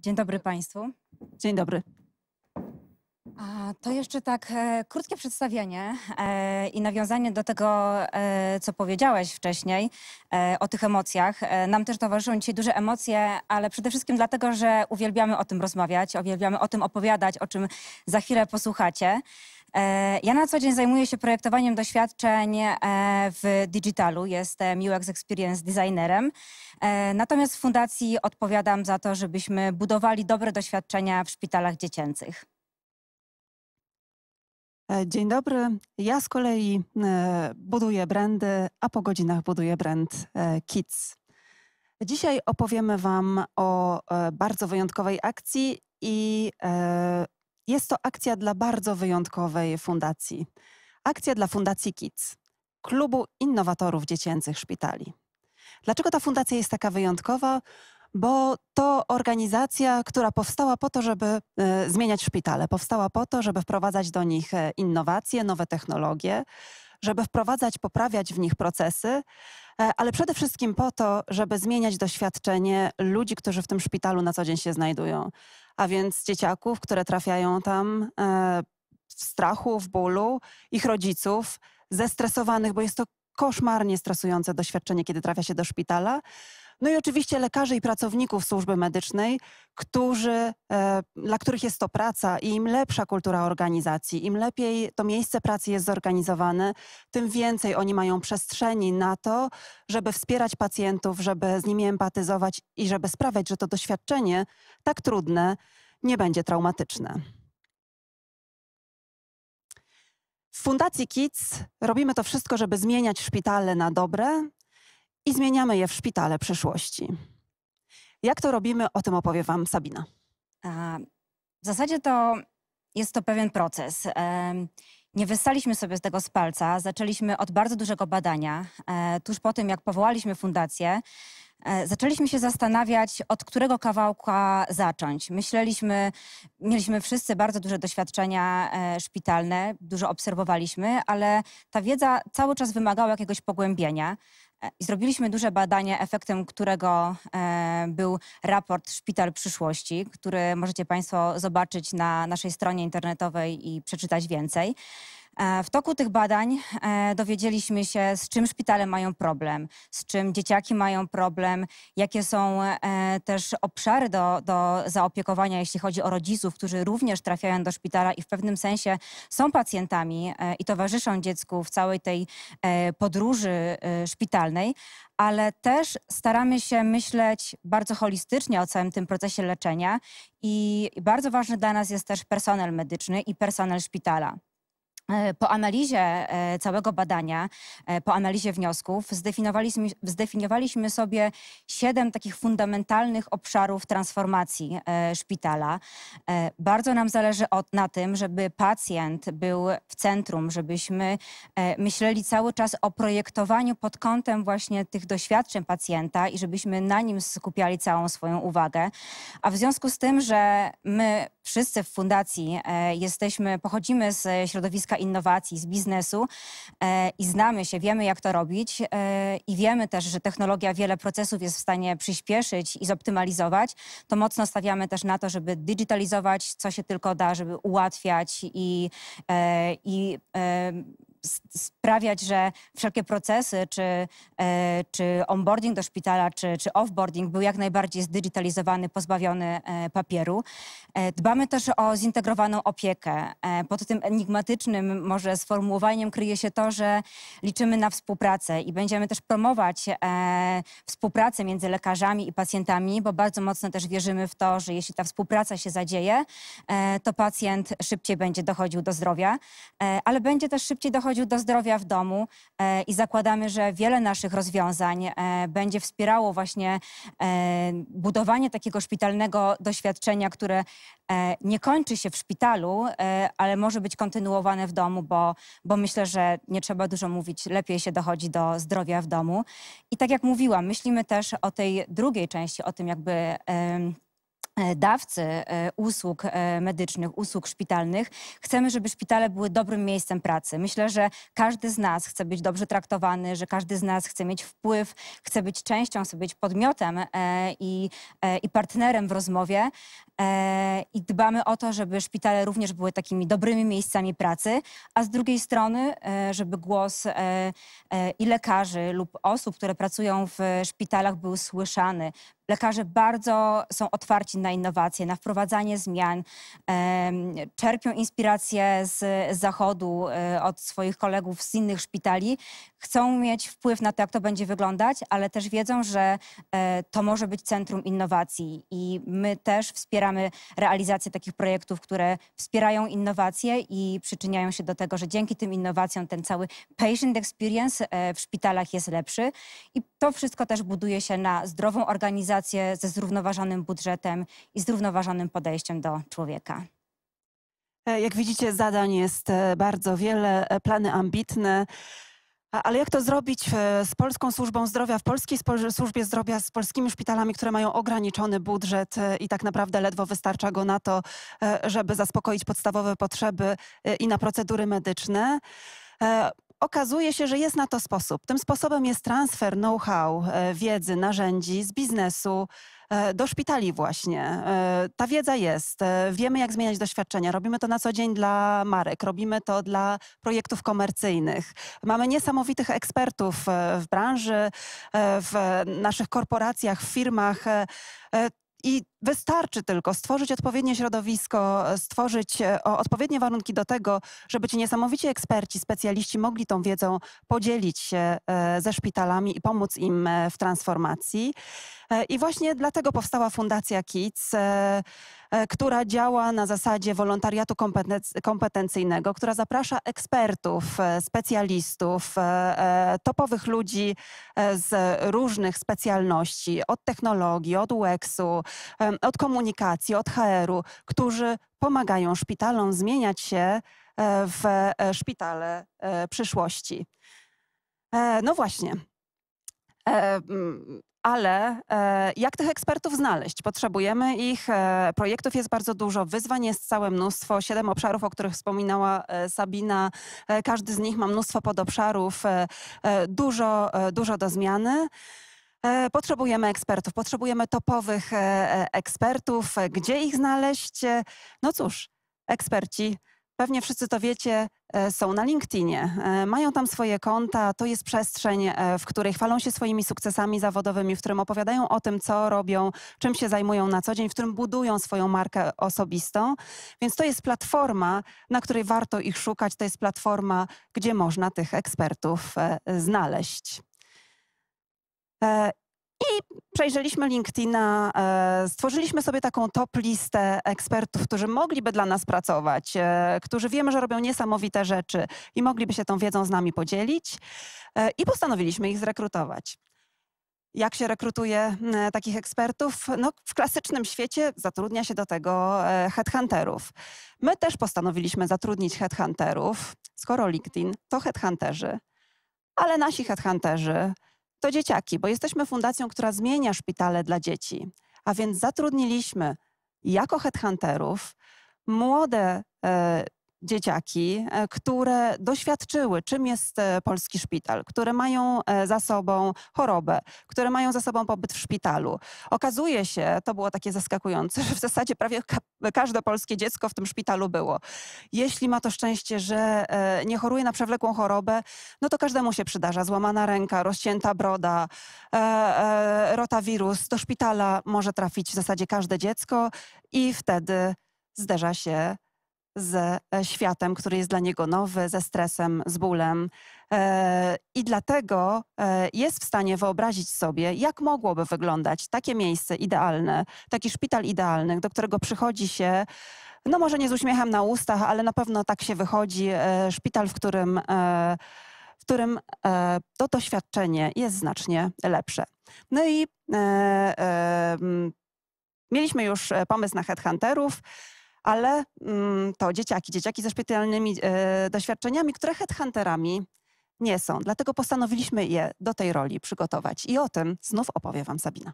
Dzień dobry Państwu. Dzień dobry. to jeszcze tak e, krótkie przedstawienie e, i nawiązanie do tego, e, co powiedziałeś wcześniej o tych emocjach. nam też towarzyszą dzisiaj duże emocje, ale przede wszystkim dlatego, że uwielbiamy o tym rozmawiać, uwielbiamy o tym opowiadać, o czym za chwilę posłuchacie. E, ja na co dzień zajmuję się projektowaniem doświadczeń e, w digitalu, jestem UX Experience Designerem. E, natomiast w fundacji odpowiadam za to, żebyśmy budowali dobre doświadczenia w szpitalach dziecięcych. Dzień dobry. Ja z kolei buduję brandy, a po godzinach buduję brand Kids. Dzisiaj opowiemy Wam o bardzo wyjątkowej akcji i jest to akcja dla bardzo wyjątkowej fundacji. Akcja dla Fundacji Kids, klubu innowatorów dziecięcych szpitali. Dlaczego ta fundacja jest taka wyjątkowa? Bo to organizacja, która powstała po to, żeby e, zmieniać szpitale, powstała po to, żeby wprowadzać do nich e, innowacje, nowe technologie, żeby wprowadzać, poprawiać w nich procesy, e, ale przede wszystkim po to, żeby zmieniać doświadczenie ludzi, którzy w tym szpitalu na co dzień się znajdują a więc dzieciaków, które trafiają tam e, w strachu, w bólu, ich rodziców, zestresowanych, bo jest to koszmarnie stresujące doświadczenie, kiedy trafia się do szpitala. No i oczywiście lekarzy i pracowników służby medycznej, którzy, e, dla których jest to praca i im lepsza kultura organizacji, im lepiej to miejsce pracy jest zorganizowane, tym więcej oni mają przestrzeni na to, żeby wspierać pacjentów, żeby z nimi empatyzować i żeby sprawiać, że to doświadczenie tak trudne nie będzie traumatyczne. W Fundacji KIDS robimy to wszystko, żeby zmieniać szpitale na dobre, i zmieniamy je w szpitale przyszłości. Jak to robimy, o tym opowie Wam Sabina. W zasadzie to jest to pewien proces. E, nie wystaliśmy sobie z tego z palca, zaczęliśmy od bardzo dużego badania. E, tuż po tym, jak powołaliśmy fundację, e, zaczęliśmy się zastanawiać, od którego kawałka zacząć. Myśleliśmy, mieliśmy wszyscy bardzo duże doświadczenia szpitalne, dużo obserwowaliśmy, ale ta wiedza cały czas wymagała jakiegoś pogłębienia. E, I zrobiliśmy duże badanie, efektem którego e, był raport Szpital Przyszłości, który możecie Państwo zobaczyć na naszej stronie internetowej i przeczytać więcej. E, w toku tych badań e, dowiedzieliśmy się, z czym szpitale mają problem, z czym dzieciaki mają problem, jakie są e, też obszary do, do zaopiekowania, jeśli chodzi o rodziców, którzy również trafiają do szpitala i w pewnym sensie są pacjentami i towarzyszą dziecku w całej tej podróży szpitalnej, ale też staramy się myśleć bardzo holistycznie o całym tym procesie leczenia i bardzo ważny dla nas jest też personel medyczny i personel szpitala. E, po analizie e, całego badania, e, po analizie wniosków, zdefiniowaliśmy, zdefiniowaliśmy, sobie siedem takich fundamentalnych obszarów transformacji szpitala. Bardzo nam zależy od, na tym, żeby pacjent był w centrum, żebyśmy myśleli cały czas o projektowaniu pod kątem właśnie tych doświadczeń pacjenta i żebyśmy na nim skupiali całą swoją uwagę. A w związku z tym, że my wszyscy w fundacji jesteśmy, pochodzimy z środowiska innowacji, z biznesu e, i znamy się, wiemy jak to robić e, i wiemy też, że technologia wiele procesów jest w stanie przyspieszyć i zoptymalizować, to mocno stawiamy też na to, żeby digitalizować co się tylko da, żeby ułatwiać i, e, i sprawiać, że wszelkie procesy, czy, e, czy onboarding do szpitala, czy, czy offboarding był jak najbardziej zdigitalizowany, pozbawiony e, papieru. E, dbamy też o zintegrowaną opiekę. Pod tym enigmatycznym może sformułowaniem kryje się to, że liczymy na współpracę i będziemy też promować współpracę między lekarzami i pacjentami, bo bardzo mocno też wierzymy w to, że jeśli ta współpraca się zadzieje, to pacjent szybciej będzie dochodził do zdrowia, ale będzie też szybciej dochodził do zdrowia w domu e, i zakładamy, że wiele naszych rozwiązań e, będzie wspierało właśnie e, budowanie takiego szpitalnego doświadczenia, które nie kończy się w szpitalu, ale może być kontynuowane w domu, bo, bo myślę, że nie trzeba dużo mówić, lepiej się dochodzi do zdrowia w domu. I tak jak mówiłam, myślimy też o tej drugiej części, o tym jakby E, dawcy e, usług e, medycznych, usług szpitalnych, chcemy, żeby szpitale były dobrym miejscem pracy. Myślę, że każdy z nas chce być dobrze traktowany, że każdy z nas chce mieć wpływ, chce być częścią, chce być podmiotem i, i partnerem w rozmowie. I dbamy o to, żeby szpitale również były takimi dobrymi miejscami pracy, a z drugiej strony, żeby głos i lekarzy lub osób, które pracują w szpitalach był słyszany, lekarze bardzo są otwarci na innowacje, na wprowadzanie zmian, czerpią inspirację z zachodu, e, od swoich kolegów z innych szpitali, chcą mieć wpływ na to, jak to będzie wyglądać, ale też wiedzą, że e, to może być centrum innowacji i my też wspieramy realizację takich projektów, które wspierają innowacje i przyczyniają się do tego, że dzięki tym innowacjom ten cały patient experience e, w szpitalach jest lepszy i to wszystko też buduje się na zdrową organizację ze zrównoważonym budżetem i zrównoważonym podejściem do człowieka. E, jak widzicie, zadań jest e, bardzo wiele, e, plany ambitne. Ale jak to zrobić z Polską Służbą Zdrowia, w Polskiej Służbie Zdrowia, z polskimi szpitalami, które mają ograniczony budżet i tak naprawdę ledwo wystarcza go na to, żeby zaspokoić podstawowe potrzeby i na procedury medyczne? okazuje się, że jest na to sposób. Tym sposobem jest transfer know-how, e, wiedzy, narzędzi z biznesu e, do szpitali właśnie. E, ta wiedza jest. Wiemy, jak zmieniać doświadczenia. Robimy to na co dzień dla marek, robimy to dla projektów komercyjnych. Mamy niesamowitych ekspertów w branży, w naszych korporacjach, w firmach i wystarczy tylko stworzyć odpowiednie środowisko, stworzyć e, odpowiednie warunki do tego, żeby ci niesamowici eksperci, specjaliści mogli tą wiedzą podzielić się e, ze szpitalami i pomóc im e, w transformacji. E, I właśnie dlatego powstała Fundacja Kids, e, e, która działa na zasadzie wolontariatu kompetencyjnego, która zaprasza ekspertów, specjalistów, topowych ludzi z różnych specjalności, od technologii, od UX-u, od komunikacji, od HR-u, którzy pomagają szpitalom zmieniać się w szpitale przyszłości. No właśnie, E, mm, ale e, jak tych ekspertów znaleźć? Potrzebujemy ich, e, projektów jest bardzo dużo, wyzwań jest całe mnóstwo, siedem obszarów, o których wspominała Sabina, każdy z nich ma mnóstwo podobszarów, dużo, dużo do zmiany. Potrzebujemy ekspertów, potrzebujemy topowych ekspertów. Gdzie ich znaleźć? No cóż, eksperci pewnie wszyscy to wiecie, e, są na LinkedInie, e, mają tam swoje konta, to jest przestrzeń, e, w której chwalą się swoimi sukcesami zawodowymi, w którym opowiadają o tym, co robią, czym się zajmują na co dzień, w którym budują swoją markę osobistą. Więc to jest platforma, na której warto ich szukać, to jest platforma, gdzie można tych ekspertów znaleźć. I przejrzeliśmy LinkedIna, e, stworzyliśmy sobie taką top listę ekspertów, którzy mogliby dla nas pracować, e, którzy wiemy, że robią niesamowite rzeczy i mogliby się tą wiedzą z nami podzielić. E, I postanowiliśmy ich zrekrutować jak się rekrutuje takich ekspertów? No, w klasycznym świecie zatrudnia się do tego headhunterów. My też postanowiliśmy zatrudnić headhunterów, skoro LinkedIn to headhunterzy, ale nasi headhunterzy to dzieciaki, bo jesteśmy fundacją, która zmienia szpitale dla dzieci. A więc zatrudniliśmy jako headhunterów młode e, dzieciaki, e, które doświadczyły, czym jest e, polski szpital, które mają e, za sobą chorobę, które mają za sobą pobyt w szpitalu. Okazuje się, to było takie zaskakujące, że w zasadzie prawie ka- każde polskie dziecko w tym szpitalu było. Jeśli ma to szczęście, że nie choruje na przewlekłą chorobę, no to każdemu się przydarza. Złamana ręka, rozcięta broda, e, e, rotawirus. Do szpitala może trafić w zasadzie każde dziecko i wtedy zderza się z e, światem, który jest dla niego nowy, ze stresem, z bólem. E, I dlatego e, jest w stanie wyobrazić sobie, jak mogłoby wyglądać takie miejsce idealne, taki szpital idealny, do którego przychodzi się no może nie z uśmiechem na ustach, ale na pewno tak się wychodzi. Szpital, w którym, w którym to doświadczenie jest znacznie lepsze. No i e, e, mieliśmy już pomysł na headhunterów ale mm, to dzieciaki, dzieciaki ze szpitalnymi e, doświadczeniami, które headhunterami nie są. Dlatego postanowiliśmy je do tej roli przygotować i o tym znów opowie Wam Sabina.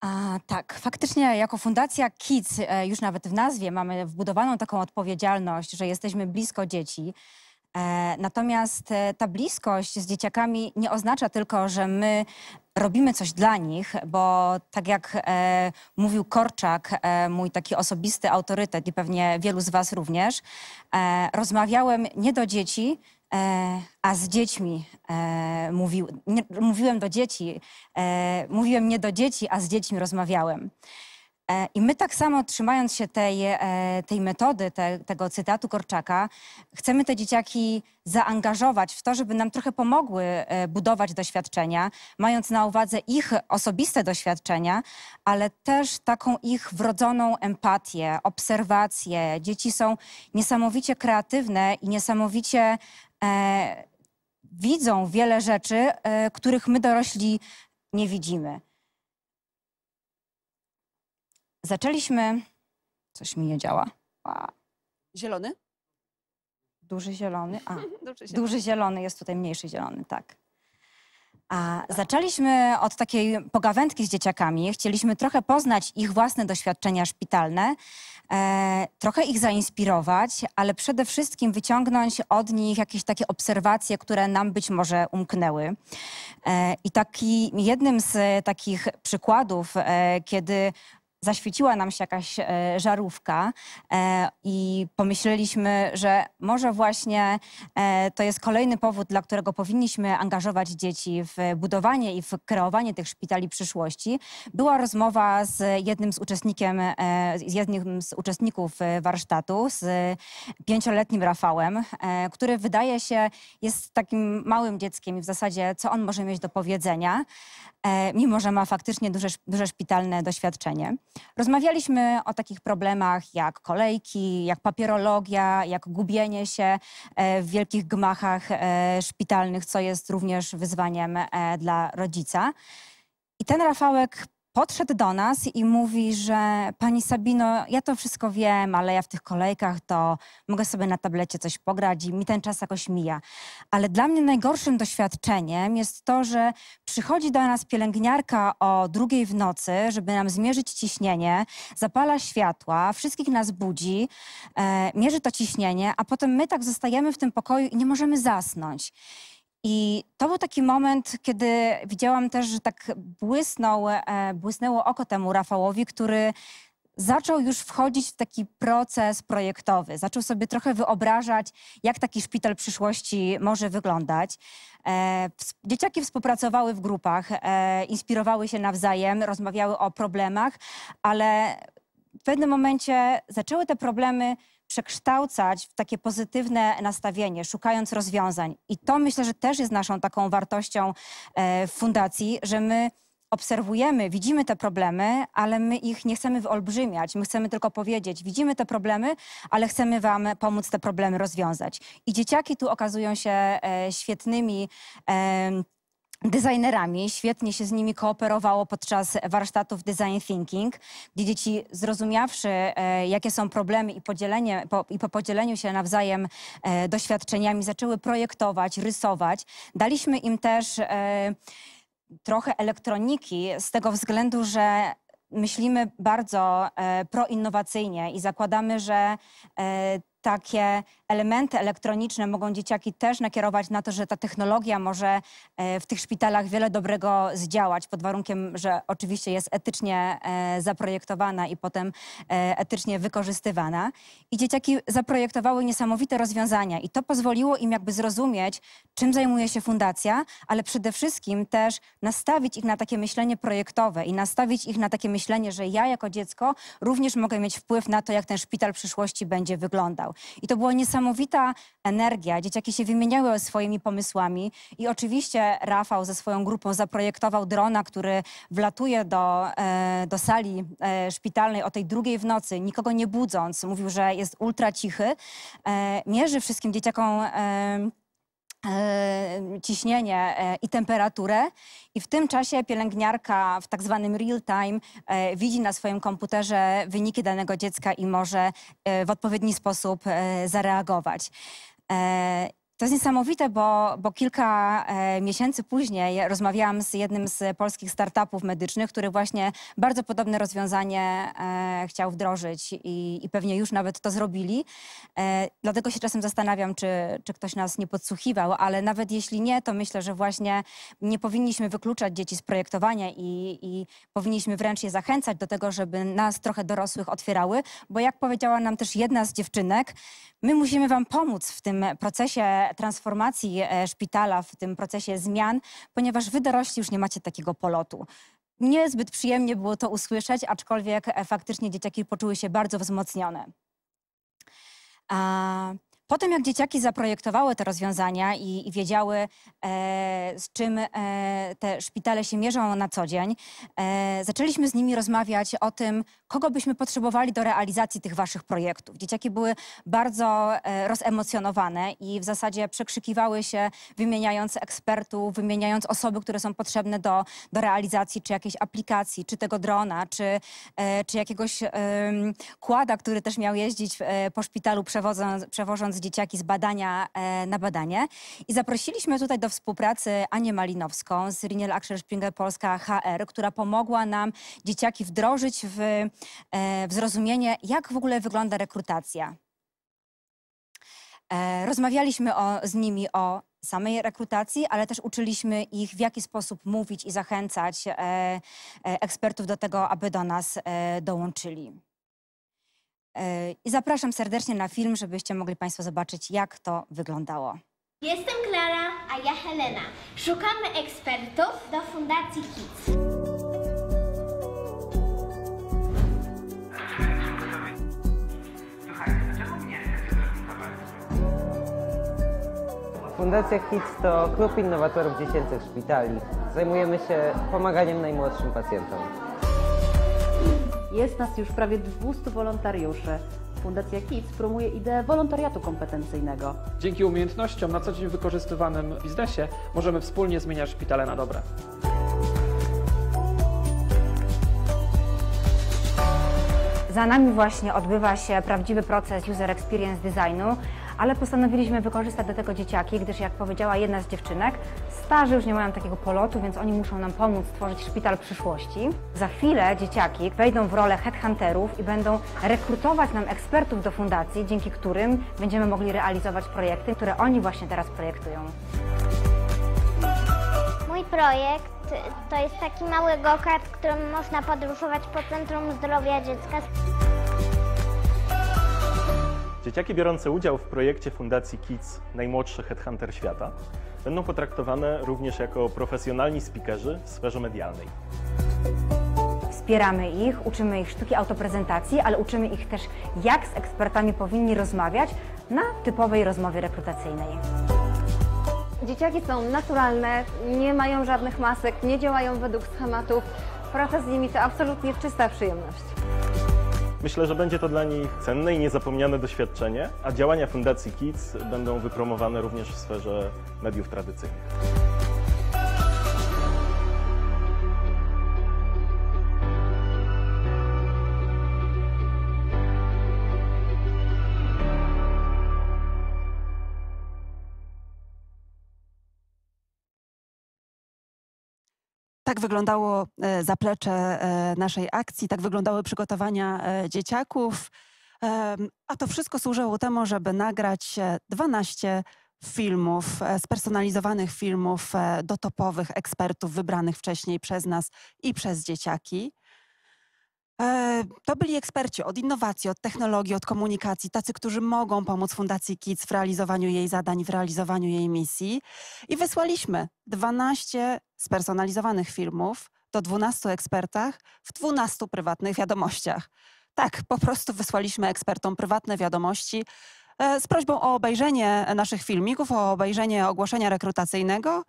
A, tak, faktycznie jako Fundacja Kids e, już nawet w nazwie mamy wbudowaną taką odpowiedzialność, że jesteśmy blisko dzieci. E, natomiast e, ta bliskość z dzieciakami nie oznacza tylko, że my robimy coś dla nich, bo tak jak e, mówił Korczak, e, mój taki osobisty autorytet i pewnie wielu z Was również, e, rozmawiałem nie do dzieci, e, a z dziećmi mówił, nie, mówiłem do dzieci, mówiłem nie do dzieci, a z dziećmi rozmawiałem. E, I my tak samo trzymając się tej, e, tej metody, te, tego cytatu Korczaka, chcemy te dzieciaki zaangażować w to, żeby nam trochę pomogły e, budować doświadczenia, mając na uwadze ich osobiste doświadczenia, ale też taką ich wrodzoną empatię, obserwację. Dzieci są niesamowicie kreatywne i niesamowicie e, widzą wiele rzeczy, e, których my dorośli nie widzimy. Zaczęliśmy... Coś mi nie działa. A, Zielony? duży zielony. A, Duży zielony. duży zielony jest tutaj mniejszy zielony, tak. A tak. zaczęliśmy od takiej pogawędki z dzieciakami. Chcieliśmy trochę poznać ich własne doświadczenia szpitalne, e, trochę ich zainspirować, ale przede wszystkim wyciągnąć od nich jakieś takie obserwacje, które nam być może umknęły. E, I taki, jednym z takich przykładów, e, kiedy zaświeciła nam się jakaś e, żarówka e, i pomyśleliśmy, że może właśnie e, to jest kolejny powód, dla którego powinniśmy angażować dzieci w budowanie i w kreowanie tych szpitali przyszłości. Była rozmowa z jednym z uczestnikiem, z jednym z uczestników warsztatu, z pięcioletnim Rafałem, który wydaje się jest takim małym dzieckiem i w zasadzie co on może mieć do powiedzenia, mimo że ma faktycznie duże, duże szpitalne doświadczenie. Rozmawialiśmy o takich problemach jak kolejki, jak papierologia, jak gubienie się e, w wielkich gmachach e, szpitalnych, co jest również wyzwaniem e, dla rodzica. I ten Rafałek podszedł do nas i mówi, że pani Sabino, ja to wszystko wiem, ale ja w tych kolejkach to mogę sobie na tablecie coś pograć i mi ten czas jakoś mija. Ale dla mnie najgorszym doświadczeniem jest to, że przychodzi do nas pielęgniarka o drugiej w nocy, żeby nam zmierzyć ciśnienie, zapala światła, wszystkich nas budzi, e, mierzy to ciśnienie, a potem my tak zostajemy w tym pokoju i nie możemy zasnąć. I to był taki moment, kiedy widziałam też, że tak błysnął, e, błysnęło oko temu Rafałowi, który zaczął już wchodzić w taki proces projektowy. Zaczął sobie trochę wyobrażać, jak taki szpital przyszłości może wyglądać. E, dzieciaki współpracowały w grupach, e, inspirowały się nawzajem, rozmawiały o problemach, ale w pewnym momencie zaczęły te problemy przekształcać w takie pozytywne nastawienie, szukając rozwiązań. I to myślę, że też jest naszą taką wartością e, fundacji, że my obserwujemy, widzimy te problemy, ale my ich nie chcemy wyolbrzymiać. My chcemy tylko powiedzieć, widzimy te problemy, ale chcemy Wam pomóc te problemy rozwiązać. I dzieciaki tu okazują się e, świetnymi designerami. Świetnie się z nimi kooperowało podczas warsztatów design thinking, gdzie dzieci zrozumiawszy, e, jakie są problemy i, podzielenie, po, i po podzieleniu się nawzajem e, doświadczeniami, zaczęły projektować, rysować. Daliśmy im też e, trochę elektroniki z tego względu, że myślimy bardzo proinnowacyjnie i zakładamy, że takie elementy elektroniczne mogą dzieciaki też nakierować na to, że ta technologia może e, w tych szpitalach wiele dobrego zdziałać, pod warunkiem, że oczywiście jest etycznie e, zaprojektowana i potem e, etycznie wykorzystywana. I dzieciaki zaprojektowały niesamowite rozwiązania i to pozwoliło im jakby zrozumieć, czym zajmuje się fundacja, ale przede wszystkim też nastawić ich na takie myślenie projektowe i nastawić ich na takie myślenie, że ja jako dziecko również mogę mieć wpływ na to, jak ten szpital w przyszłości będzie wyglądał. I to była niesamowita energia. Dzieciaki się wymieniały swoimi pomysłami i oczywiście Rafał ze swoją grupą zaprojektował drona, który wlatuje do, e, do sali e, szpitalnej o tej drugiej w nocy, nikogo nie budząc. Mówił, że jest ultra cichy. E, mierzy wszystkim dzieciakom E, ciśnienie e, i temperaturę i w tym czasie pielęgniarka w tak zwanym real time e, widzi na swoim komputerze wyniki danego dziecka i może w odpowiedni sposób zareagować. To jest niesamowite, bo, bo kilka e, miesięcy później rozmawiałam z jednym z polskich startupów medycznych, który właśnie bardzo podobne rozwiązanie e, chciał wdrożyć i, i, pewnie już nawet to zrobili. E, dlatego się czasem zastanawiam, czy, czy ktoś nas nie podsłuchiwał, ale nawet jeśli nie, to myślę, że właśnie nie powinniśmy wykluczać dzieci z projektowania i, i powinniśmy wręcz je zachęcać do tego, żeby nas trochę dorosłych otwierały, bo jak powiedziała nam też jedna z dziewczynek, my musimy wam pomóc w tym procesie transformacji e, szpitala, w tym procesie zmian, ponieważ wy dorośli już nie macie takiego polotu. Niezbyt przyjemnie było to usłyszeć, aczkolwiek e, faktycznie dzieciaki poczuły się bardzo wzmocnione. A... Po tym, jak dzieciaki zaprojektowały te rozwiązania i, i wiedziały, e, z czym e, te szpitale się mierzą na co dzień, e, zaczęliśmy z nimi rozmawiać o tym, kogo byśmy potrzebowali do realizacji tych waszych projektów. Dzieciaki były bardzo e, rozemocjonowane i w zasadzie przekrzykiwały się, wymieniając ekspertów, wymieniając osoby, które są potrzebne do, do realizacji czy jakiejś aplikacji, czy tego drona, czy, e, czy jakiegoś kłada, który też miał jeździć e, po szpitalu, przewożąc dzieciaki z badania na badanie. I zaprosiliśmy tutaj do współpracy Anię Malinowską z Riniel Aksher Polska HR, która pomogła nam dzieciaki wdrożyć w E, w zrozumienie, jak w ogóle wygląda rekrutacja. E, rozmawialiśmy o, z nimi o samej rekrutacji, ale też uczyliśmy ich, w jaki sposób mówić i zachęcać e, ekspertów do tego, aby do nas dołączyli. I zapraszam serdecznie na film, żebyście mogli Państwo zobaczyć, jak to wyglądało. Jestem Klara, a ja Helena. Szukamy ekspertów do Fundacji KIDS. Fundacja HITS to klub innowatorów dziecięcych szpitali. Zajmujemy się pomaganiem najmłodszym pacjentom. Jest nas już prawie 200 wolontariuszy. Fundacja KIDS promuje ideę wolontariatu kompetencyjnego. Dzięki umiejętnościom na co dzień wykorzystywanym w biznesie możemy wspólnie zmieniać szpitale na dobre. Za nami właśnie odbywa się prawdziwy proces User Experience Designu, ale postanowiliśmy wykorzystać do tego dzieciaki, gdyż jak powiedziała jedna z dziewczynek, starzy już nie mają takiego polotu, więc oni muszą nam pomóc stworzyć szpital przyszłości. Za chwilę dzieciaki wejdą w rolę headhunterów i będą rekrutować nam ekspertów do fundacji, dzięki którym będziemy mogli realizować projekty, które oni właśnie teraz projektują. Mój projekt to jest taki mały gokart, którym można podróżować po Centrum Zdrowia Dziecka. Dzieciaki biorące udział w projekcie Fundacji Kids Najmłodszy Headhunter Świata będą potraktowane również jako profesjonalni speakerzy w sferze medialnej. Wspieramy ich, uczymy ich sztuki autoprezentacji, ale uczymy ich też, jak z ekspertami powinni rozmawiać na typowej rozmowie rekrutacyjnej. Dzieciaki są naturalne, nie mają żadnych masek, nie działają według schematów. Praca z nimi to absolutnie czysta przyjemność. Myślę, że będzie to dla nich cenne i niezapomniane doświadczenie, a działania Fundacji Kids będą wypromowane również w sferze mediów tradycyjnych. tak wyglądało e, zaplecze e, naszej akcji, tak wyglądały przygotowania e, dzieciaków. A to wszystko służyło temu, żeby nagrać 12 filmów, spersonalizowanych filmów do topowych ekspertów wybranych wcześniej przez nas i przez dzieciaki. E, to byli eksperci od innowacji, od technologii, od komunikacji, tacy, którzy mogą pomóc Fundacji KIDS w realizowaniu jej zadań, w realizowaniu jej misji. I wysłaliśmy 12 spersonalizowanych filmów do 12 ekspertach w 12 prywatnych wiadomościach. Tak, po prostu wysłaliśmy ekspertom prywatne wiadomości e, z prośbą o obejrzenie naszych filmików, o obejrzenie ogłoszenia rekrutacyjnego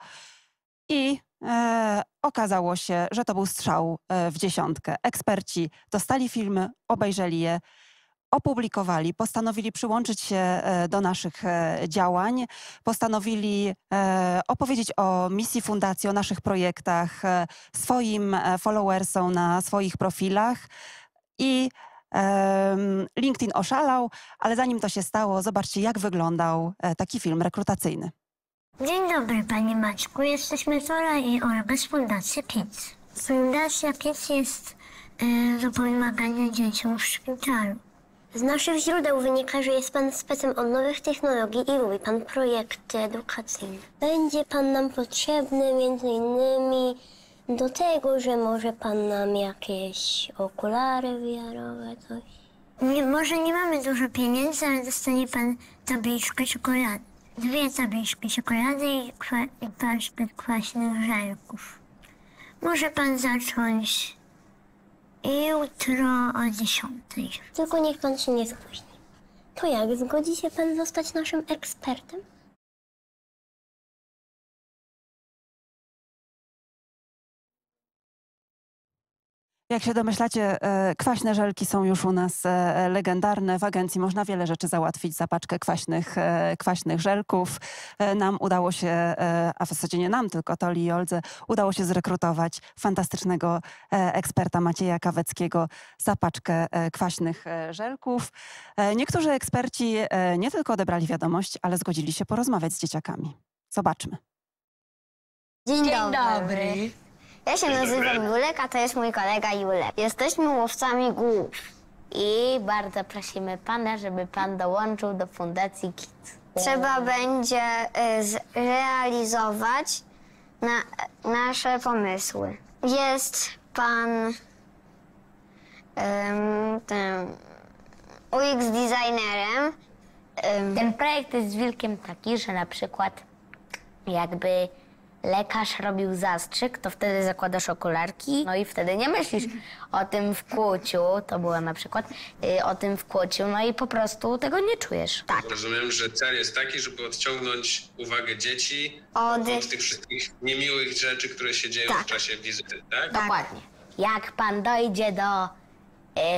i e, okazało się, że to był strzał e, w dziesiątkę. Eksperci dostali filmy, obejrzeli je, opublikowali, postanowili przyłączyć się e, do naszych e, działań, postanowili opowiedzieć o misji fundacji, o naszych projektach swoim followersom na swoich profilach i LinkedIn oszalał, ale zanim to się stało, zobaczcie, jak wyglądał taki film rekrutacyjny. Dzień dobry Panie Maćku, jesteśmy Zora i Olga z Fundacji PIC. Fundacja PIC jest e, do pomagania dzieciom w szpitalu. Z naszych źródeł wynika, że jest Pan specem od nowych technologii i robi Pan projekty edukacyjne. Będzie Pan nam potrzebny między innymi do tego, że może Pan nam jakieś okulary wiarowe, coś. Nie, może nie mamy dużo pieniędzy, ale dostanie Pan tabliczkę czekolady. Dwie zabieszki czekolady i, kwa i paszpet kwaśnych żelków. Może pan zacząć jutro o dziesiątej. Tylko niech pan się nie spóźni. To jak, zgodzi się pan zostać naszym ekspertem? Jak się domyślacie, e, kwaśne żelki są już u nas e, legendarne. W agencji można wiele rzeczy załatwić za paczkę kwaśnych, e, kwaśnych żelków. Nam udało się, a w zasadzie nie nam, tylko Toli i Oldze, udało się zrekrutować fantastycznego eksperta Macieja Kaweckiego za paczkę kwaśnych żelków. Niektórzy eksperci nie tylko odebrali wiadomość, ale zgodzili się porozmawiać z dzieciakami. Zobaczmy. Dzień, Dzień dobry. Ja się nazywam Julek, a to jest mój kolega Julek. Jesteśmy łowcami głów. I bardzo prosimy pana, żeby pan dołączył do Fundacji KIT. Trzeba będzie y, zrealizować na, nasze pomysły. Jest pan ym, tym UX designerem. Ten projekt jest z wilkiem taki, że na przykład jakby lekarz robił zastrzyk, to wtedy zakładasz okularki, no i wtedy nie myślisz o tym kłóciu, to było na przykład, y, o tym kłóciu, no i po prostu tego nie czujesz. Tak. Rozumiem, że cel jest taki, żeby odciągnąć uwagę dzieci od, od tych wszystkich niemiłych rzeczy, które się dzieją tak. w czasie wizyty, tak? tak? Dokładnie. Jak pan dojdzie do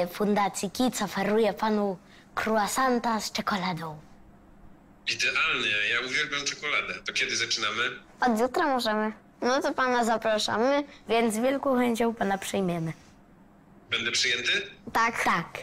y, Fundacji Kids, oferuje panu croissanta z czekoladą. Idealnie, ja uwielbiam czekoladę. To kiedy zaczynamy? Od jutra możemy. No to pana zapraszamy, więc z wielką chęcią pana przyjmiemy. Będę przyjęty? Tak. Tak.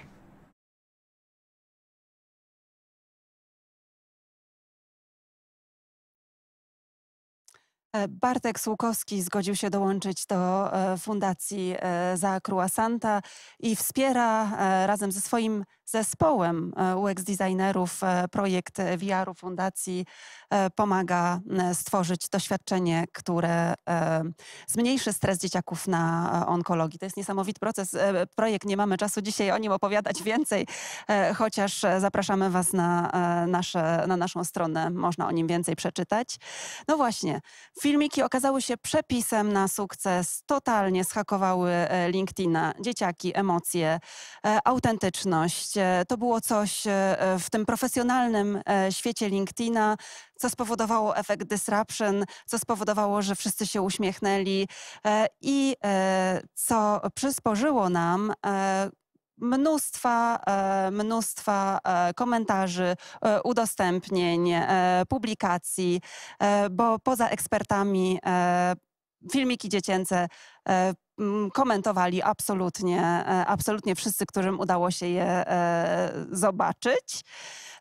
E, Bartek Słukowski zgodził się dołączyć do e, Fundacji e, Za Kruasanta i wspiera razem ze swoim zespołem e, UX designerów e, projekt VR-u Fundacji e, pomaga stworzyć doświadczenie, które zmniejszy stres dzieciaków na onkologii. To jest niesamowity proces, projekt, nie mamy czasu dzisiaj o nim opowiadać więcej, chociaż zapraszamy Was na, nasze, na naszą stronę, można o nim więcej przeczytać. No właśnie, filmiki okazały się przepisem na sukces, totalnie schakowały LinkedIna, dzieciaki, emocje, autentyczność, to było coś e, w tym profesjonalnym e, świecie LinkedIna, co spowodowało efekt disruption, co spowodowało, że wszyscy się uśmiechnęli e, i co przysporzyło nam mnóstwa, mnóstwa komentarzy, udostępnień, publikacji, bo poza ekspertami filmiki dziecięce Mm, komentowali absolutnie, e, absolutnie wszyscy, którym udało się je e, zobaczyć.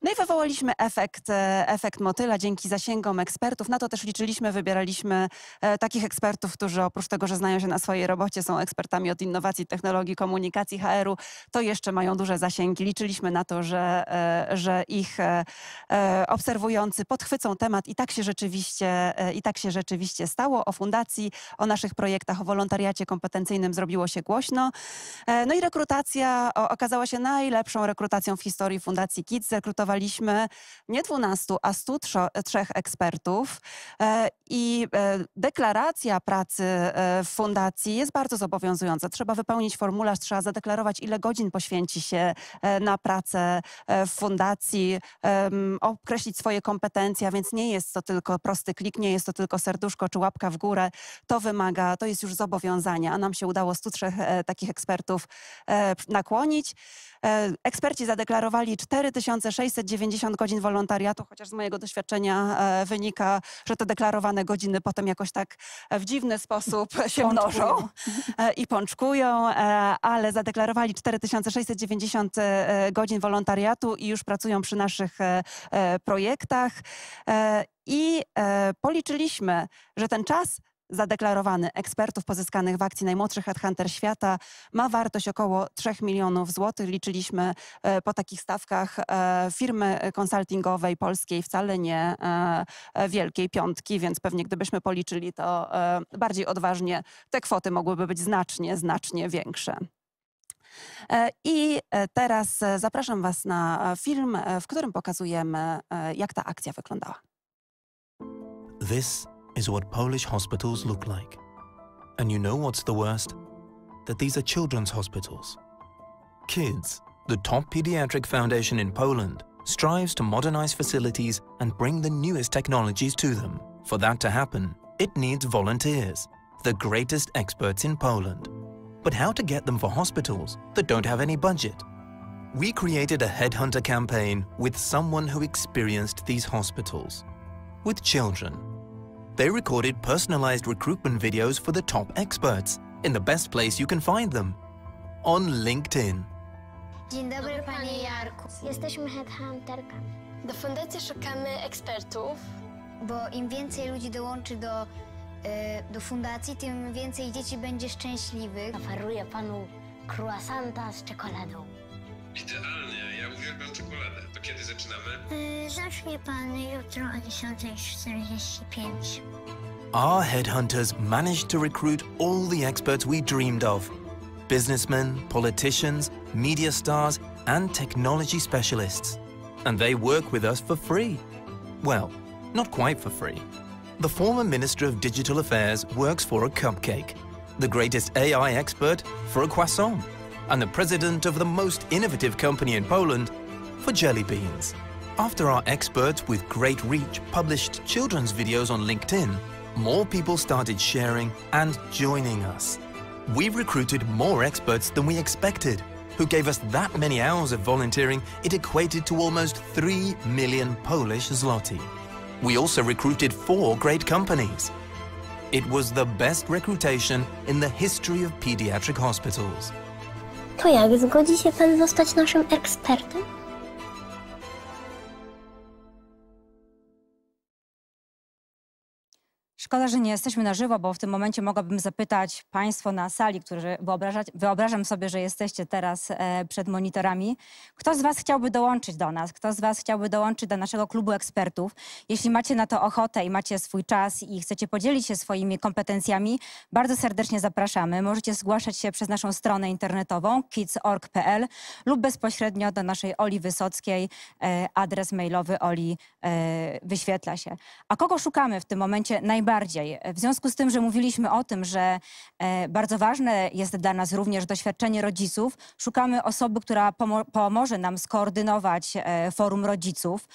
No i wywołaliśmy efekt, e, efekt motyla dzięki zasięgom ekspertów. Na to też liczyliśmy, wybieraliśmy e, takich ekspertów, którzy oprócz tego, że znają się na swojej robocie, są ekspertami od innowacji, technologii, komunikacji, HR-u, to jeszcze mają duże zasięgi. Liczyliśmy na to, że, e, że ich obserwujący podchwycą temat i tak się rzeczywiście, i tak się rzeczywiście stało. O fundacji, o naszych projektach, o wolontariacie kompetencyjnym zrobiło się głośno. No i rekrutacja okazała się najlepszą rekrutacją w historii Fundacji KIDS. Rekrutowa powoływaliśmy nie 12, a 103 ekspertów e, i e, deklaracja pracy e, w fundacji jest bardzo zobowiązująca. Trzeba wypełnić formularz, trzeba zadeklarować, ile godzin poświęci się na pracę w fundacji, określić swoje kompetencje, a więc nie jest to tylko prosty klik, nie jest to tylko serduszko czy łapka w górę. To wymaga, to jest już zobowiązanie, a nam się udało 103 takich ekspertów nakłonić. Eksperci zadeklarowali 4600 690 godzin wolontariatu, chociaż z mojego doświadczenia e, wynika, że te deklarowane godziny potem jakoś tak e, w dziwny sposób się mnożą e, i pączkują, ale zadeklarowali 4690 godzin wolontariatu i już pracują przy naszych projektach. I policzyliśmy, że ten czas zadeklarowany ekspertów pozyskanych w akcji najmłodszych headhunter świata ma wartość około 3 milionów złotych. Liczyliśmy e, po takich stawkach e, firmy konsultingowej polskiej, wcale nie e, wielkiej piątki, więc pewnie gdybyśmy policzyli to bardziej odważnie, te kwoty mogłyby być znacznie, znacznie większe. I teraz zapraszam Was na film, w którym pokazujemy, jak ta akcja wyglądała. This is what Polish hospitals look like. And you know what's the worst? That these are children's hospitals. KIDS, the top pediatric foundation in Poland, strives to modernize facilities and bring the newest technologies to them. For that to happen, it needs volunteers, the greatest experts in Poland. But how to get them for hospitals that don't have any budget? We created a headhunter campaign with someone who experienced these hospitals, with children they recorded personalized recruitment videos for the top experts in the best place you can find them on LinkedIn. Dzień dobry Panie Jarku. Jesteśmy headhunterkami. Do fundacji szukamy ekspertów. Bo im więcej ludzi dołączy do, do fundacji, tym więcej dzieci będzie szczęśliwych. Oferuję Panu croissanta z czekoladą. Idealnie, ja uwielbiam czekoladę. To kiedy zaczynamy? Yy, zacznie pan jutro o 10.45. Our headhunters managed to recruit all the experts we dreamed of. Businessmen, politicians, media stars and technology specialists. And they work with us for free. Well, not quite for free. The former Minister of Digital Affairs works for a cupcake. The greatest AI expert for a croissant and the president of the most innovative company in Poland for jelly beans. After our experts with great reach published children's videos on LinkedIn, more people started sharing and joining us. We recruited more experts than we expected, who gave us that many hours of volunteering, it equated to almost 3 million Polish zloty. We also recruited four great companies. It was the best recruitation in the history of pediatric hospitals. To jak, zgodzi się pan zostać naszym ekspertem? Szkoda, że nie jesteśmy na żywo, bo w tym momencie mogłabym zapytać Państwo na sali, którzy wyobrażam sobie, że jesteście teraz e, przed monitorami, kto z Was chciałby dołączyć do nas, kto z Was chciałby dołączyć do naszego klubu ekspertów. Jeśli macie na to ochotę i macie swój czas i chcecie podzielić się swoimi kompetencjami, bardzo serdecznie zapraszamy. Możecie zgłaszać się przez naszą stronę internetową kids.org.pl lub bezpośrednio do naszej Oli Wysockiej. E, adres mailowy Oli e, wyświetla się. A kogo szukamy w tym momencie najbardziej? bardziej. W związku z tym, że mówiliśmy o tym, że e, bardzo ważne jest dla nas również doświadczenie rodziców, szukamy osoby, która pomoże nam skoordynować e, forum rodziców.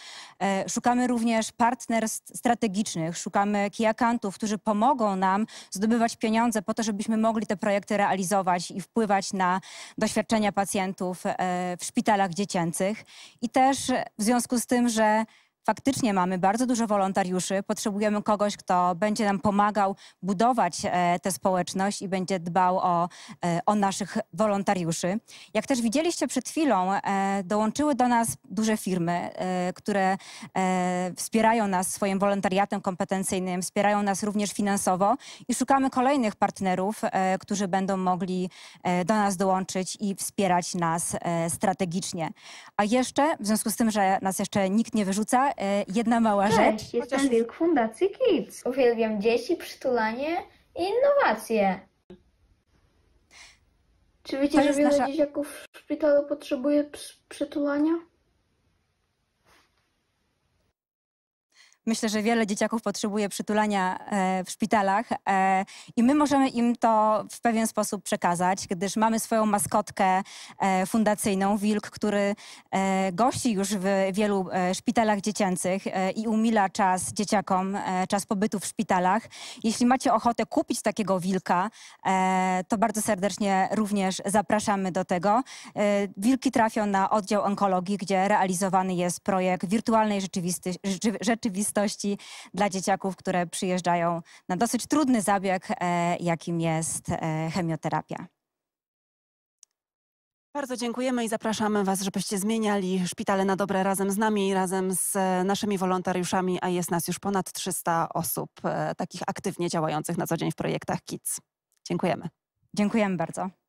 E, szukamy również partnerstw strategicznych, szukamy kijakantów, którzy pomogą nam zdobywać pieniądze po to, żebyśmy mogli te projekty realizować i wpływać na doświadczenia pacjentów w szpitalach dziecięcych. I też w związku z tym, że faktycznie mamy bardzo dużo wolontariuszy, potrzebujemy kogoś, kto będzie nam pomagał budować e, tę społeczność i będzie dbał o, e, o naszych wolontariuszy. Jak też widzieliście przed chwilą, e, dołączyły do nas duże firmy, które wspierają nas swoim wolontariatem kompetencyjnym, wspierają nas również finansowo i szukamy kolejnych partnerów, którzy będą mogli do nas dołączyć i wspierać nas strategicznie. A jeszcze, w związku z tym, że nas jeszcze nikt nie wyrzuca, E, jedna mała Cześć, rzecz. jestem Wilk Fundacji Kids. Uwielbiam dzieci, przytulanie i innowacje. Czy wiecie, że wiele nasza... dzieciaków w szpitalu potrzebuje przytulania? Myślę, że wiele dzieciaków potrzebuje przytulania e, w szpitalach e, i my możemy im to w pewien sposób przekazać, gdyż mamy swoją maskotkę e, fundacyjną, wilk, który gości już w wielu szpitalach dziecięcych i umila czas dzieciakom, czas pobytu w szpitalach. Jeśli macie ochotę kupić takiego wilka, to bardzo serdecznie również zapraszamy do tego. Wilki trafią na oddział onkologii, gdzie realizowany jest projekt wirtualnej rzeczywistości, rzeczywistości dla dzieciaków, które przyjeżdżają na dosyć trudny zabieg, e, jakim jest e, chemioterapia. Bardzo dziękujemy i zapraszamy Was, żebyście zmieniali szpitale na dobre razem z nami razem z e, naszymi wolontariuszami, a jest nas już ponad 300 osób takich aktywnie działających na co dzień w projektach KIDS. Dziękujemy. Dziękujemy bardzo.